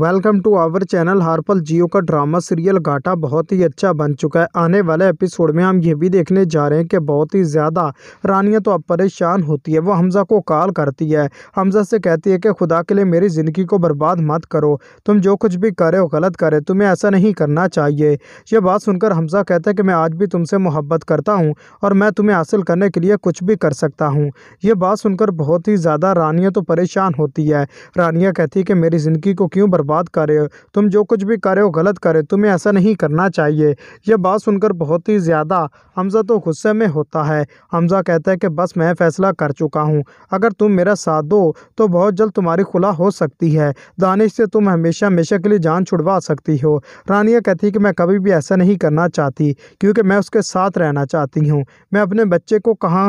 welcome to our channel Harpal Geo का drama serial घाटा बहुत ही अच्छा बन चुका है आने वाले एपिसोड में हम ये भी देखने जा रहे हैं कि बहुत ही ज़्यादा रानिया तो अब परेशान होती है वो हमज़ा को कॉल करती है हमज़ा से कहती है कि खुदा के लिए मेरी ज़िंदगी को बर्बाद मत करो तुम जो कुछ भी करे हो गलत करे तुम्हें ऐसा नहीं करना चाहिए यह बात सुनकर हमज़ा कहता है कि मैं आज भी तुमसे मोहब्बत करता हूँ और मैं तुम्हें हासिल करने के लिए कुछ भी कर सकता हूँ यह बात सुनकर बहुत ही ज़्यादा रानिया तो परेशान होती है रानिया कहती है कि मेरी ज़िंदगी को क्यों बर्बाद कर रहे हो तुम जो कुछ भी कर रहे हो गलत कर रहे हो तुम्हें ऐसा नहीं करना चाहिए यह बात सुनकर बहुत ही ज़्यादा हमज़ा तो गुस्से में होता है हमज़ा कहता है कि बस मैं फ़ैसला कर चुका हूँ अगर तुम मेरा साथ दो तो बहुत जल्द तुम्हारी खुला हो सकती है दानिश से तुम हमेशा हमेशा के लिए जान छुड़वा सकती हो रानिया कहती है कि मैं कभी भी ऐसा नहीं करना चाहती क्योंकि मैं उसके साथ रहना चाहती हूँ मैं अपने बच्चे को कहाँ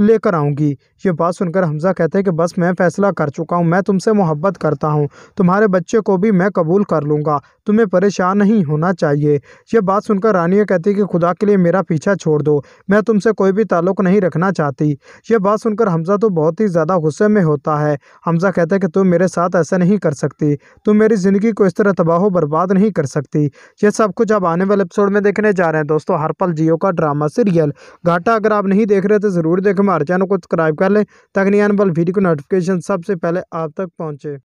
लेकर आऊँगी ये बात सुनकर हमज़ा कहते हैं कि बस मैं फ़ैसला कर चुका हूँ मैं तुमसे मोहब्बत करता हूँ तुम्हारे बच्चे को भी मैं कबूल कर लूँगा तुम्हें परेशान नहीं होना चाहिए यह बात सुनकर रानिया कहती है कि खुदा के लिए मेरा पीछा छोड़ दो मैं तुमसे कोई भी ताल्लुक नहीं रखना चाहती यह बात सुनकर हमजा तो बहुत ही ज़्यादा गुस्से में होता है हमजा कहता है कि तुम मेरे साथ ऐसा नहीं कर सकती तुम मेरी ज़िंदगी को इस तरह तबाह बर्बाद नहीं कर सकती यह सब कुछ आप आने वाले एपिसोड में देखने जा रहे हैं दोस्तों हर पल जियो का ड्रामा सीरियल घाटा अगर आप नहीं देख रहे तो ज़रूर देखें हमारे चैनल को सब्सक्राइब कर लें ताकि आने वाले वीडियो को नोटिफिकेशन सबसे पहले आप तक पहुँचे